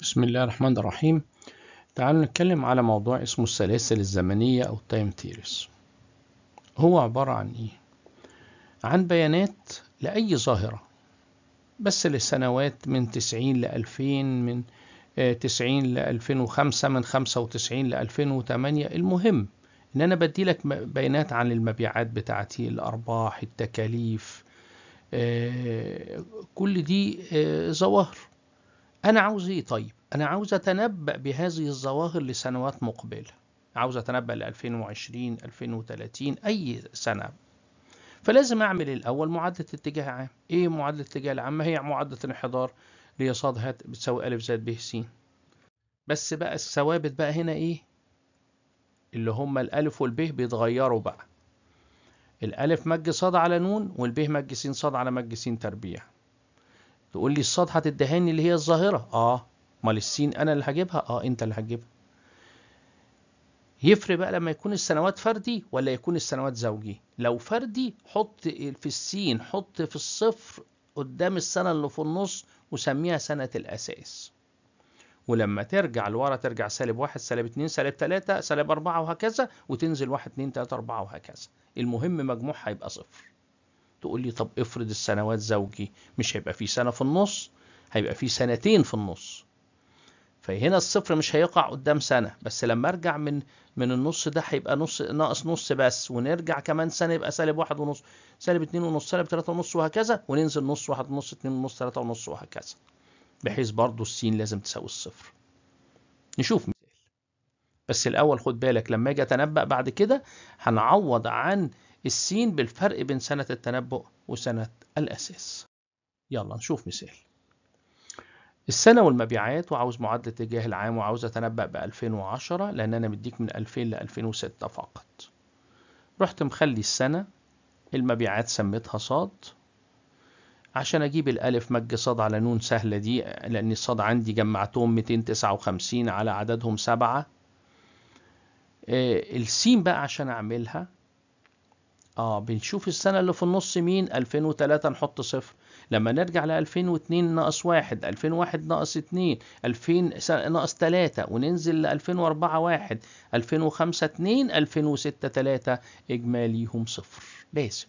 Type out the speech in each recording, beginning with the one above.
بسم الله الرحمن الرحيم تعالوا نتكلم على موضوع اسمه السلاسل الزمنية أو التايم تيريس هو عبارة عن إيه؟ عن بيانات لأي ظاهرة بس للسنوات من 90 ل 2000 من 90 آه، ل 2005 من 95 ل 2008 المهم إن أنا بدي لك بيانات عن المبيعات بتاعتي الأرباح التكاليف آه، كل دي آه، ظواهر أنا عاوز إيه طيب؟ أنا عاوز أتنبأ بهذه الظواهر لسنوات مقبلة عاوز أتنبأ ل 2020 2030 أي سنة فلازم أعمل الأول معادلة اتجاه عام إيه معادلة الاتجاه العام؟ هي معادلة الانحدار اللي صاد هات بتساوي أ زائد ب س بس بقى الثوابت بقى هنا إيه؟ اللي هما الألف والب بيتغيروا بقى الألف مج صاد على نون والب مج س صاد على مج س تربيع تقول لي الصاد هتديهاني اللي هي الظاهرة اه امال السين انا اللي هجيبها اه انت اللي هتجيبها يفرق بقى لما يكون السنوات فردي ولا يكون السنوات زوجي لو فردي حط في السين حط في الصفر قدام السنة اللي في النص وسميها سنة الأساس ولما ترجع لورا ترجع سالب واحد سالب اتنين سالب تلاتة سالب أربعة وهكذا وتنزل واحد اتنين تلاتة أربعة وهكذا المهم مجموعها هيبقى صفر تقول لي طب افرض السنوات زوجي مش هيبقى في سنة في النص هيبقى في سنتين في النص فهنا الصفر مش هيقع قدام سنة بس لما ارجع من من النص ده هيبقى نص ناقص نص بس ونرجع كمان سنة يبقى سالب واحد ونص سالب اتنين ونص سالب تلاتة ونص وهكذا وننزل نص واحد ونص اتنين ونص تلاتة ونص وهكذا بحيث برضو السين لازم تساوي الصفر نشوف مثال بس الأول خد بالك لما اجي اتنبأ بعد كده هنعوض عن السين بالفرق بين سنة التنبؤ وسنة الأساس يلا نشوف مثال السنة والمبيعات وعاوز معادلة الاتجاه العام وعاوز أتنبأ ب 2010 لأن أنا مديك من 2000 ل 2006 فقط رحت مخلي السنة المبيعات سميتها صاد عشان أجيب الألف مج صاد على نون سهلة دي لأن الصاد عندي جمعتهم 259 على عددهم سبعة آه، السين بقى عشان أعملها اه بنشوف السنة اللي في النص مين 2003 نحط صفر لما نرجع ل 2002 ناقص 1 2001 ناقص 2 2000 ناقص 3 وننزل ل 2004 1 2005 2 2006 3 اجماليهم صفر باسم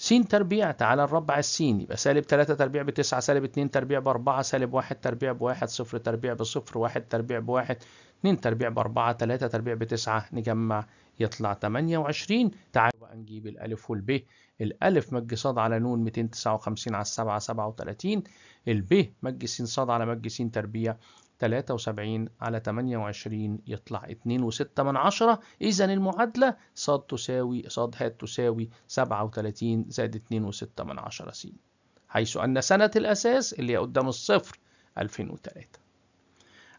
س تربيع تعالى نربع السين يبقى سالب 3 تربيع ب 9 سالب 2 تربيع ب 4 سالب 1 تربيع ب 1 0 تربيع ب 0 1 تربيع ب 1 2 تربيع ب 4 3 تربيع ب 9 نجمع يطلع 28 تعالى بقى نجيب الألف والب الألف مج ص على ن 259 على 7 37 الب مج س ص على مج س تربيع 73 على 28 يطلع 2.6 من عشرة إذا المعادلة ص تساوي ص ه تساوي 37 زائد 2.6 من عشرة س حيث أن سنة الأساس اللي قدام الصفر 2003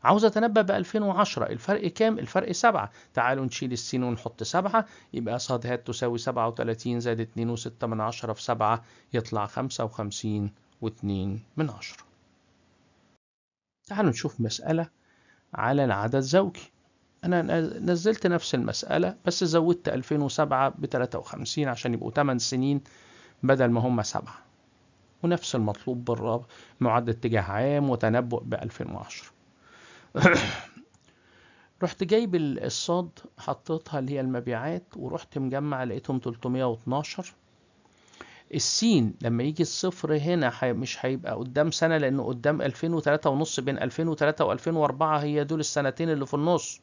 عاوز أتنبأ ب 2010 الفرق كام؟ الفرق 7 تعالوا نشيل السين ونحط 7 يبقى ص ه تساوي 37 زائد 2.6 من عشرة في 7 يطلع 55 و2 من عشرة تعالوا نشوف مسألة على العدد زوجي أنا نزلت نفس المسألة بس زودت 2007 ب 53 عشان يبقوا 8 سنين بدل ما هم 7 ونفس المطلوب بالرابط معدل اتجاه عام وتنبؤ ب 2010 رحت جايب الصاد حطيتها اللي هي المبيعات ورحت مجمع لقيتهم 312 السين لما يجي الصفر هنا مش هيبقى قدام سنة لأنه قدام 2003 ونص بين 2003 و2004 هي دول السنتين اللي في النص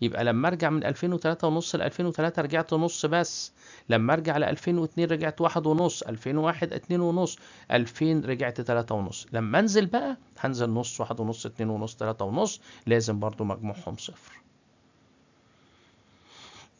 يبقى لما ارجع من 2003 ونص ل 2003 رجعت نص بس لما ارجع ل 2002 رجعت واحد ونص 2001 اتنين ونص 2000 رجعت تلاتة ونص لما انزل بقى هنزل نص واحد ونص اتنين ونص تلاتة ونص لازم برضو مجموعهم صفر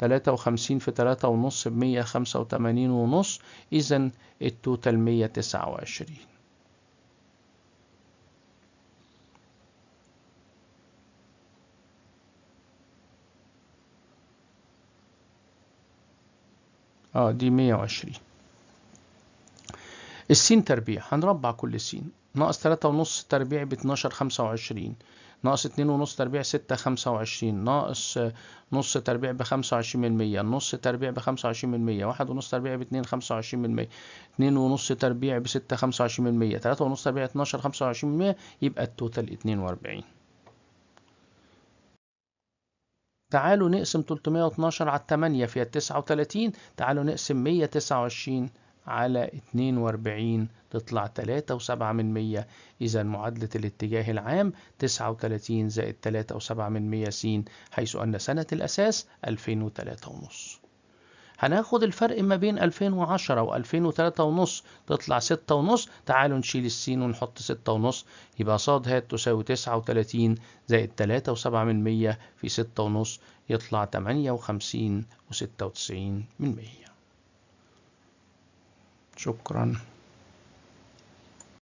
53 في 3 ونص بمية خمسة وتمانين ونص إذا التوتال مية تسعة وعشرين اه دي مية وعشرين السين تربيع هنربع كل سين ناقص تلاتة ونص تربيع باتناشر خمسة وعشرين ناقص اتنين ونص تربيع ستة خمسة وعشرين ناقص نص تربيع بخمسة وعشرين من المية نص تربيع بخمسة وعشرين من المية واحد ونص تربيع باتنين خمسة وعشرين من المية اتنين ونص تربيع بستة خمسة وعشرين من المية تلاتة ونص تربيع اتناشر خمسة وعشرين من المية يبقى التوتال اتنين واربعين تعالوا نقسم تلتمية واتناشر على 8 فيها وتلاتين تعالوا نقسم مية تسعة وعشرين على 42 تطلع 3.7 من 100 إذا معادلة الاتجاه العام 39 زائد 3.7 من 100 س حيث أن سنة الأساس 2003 ونص هناخد الفرق ما بين 2010 و 2003 ونص تطلع 6 ونص تعالوا نشيل السين ونحط 6 ونص يبقى صاد هات تساوي 39 زائد 3.7 من 100 في 6 ونص يطلع 58 و 96 من 100 شكرا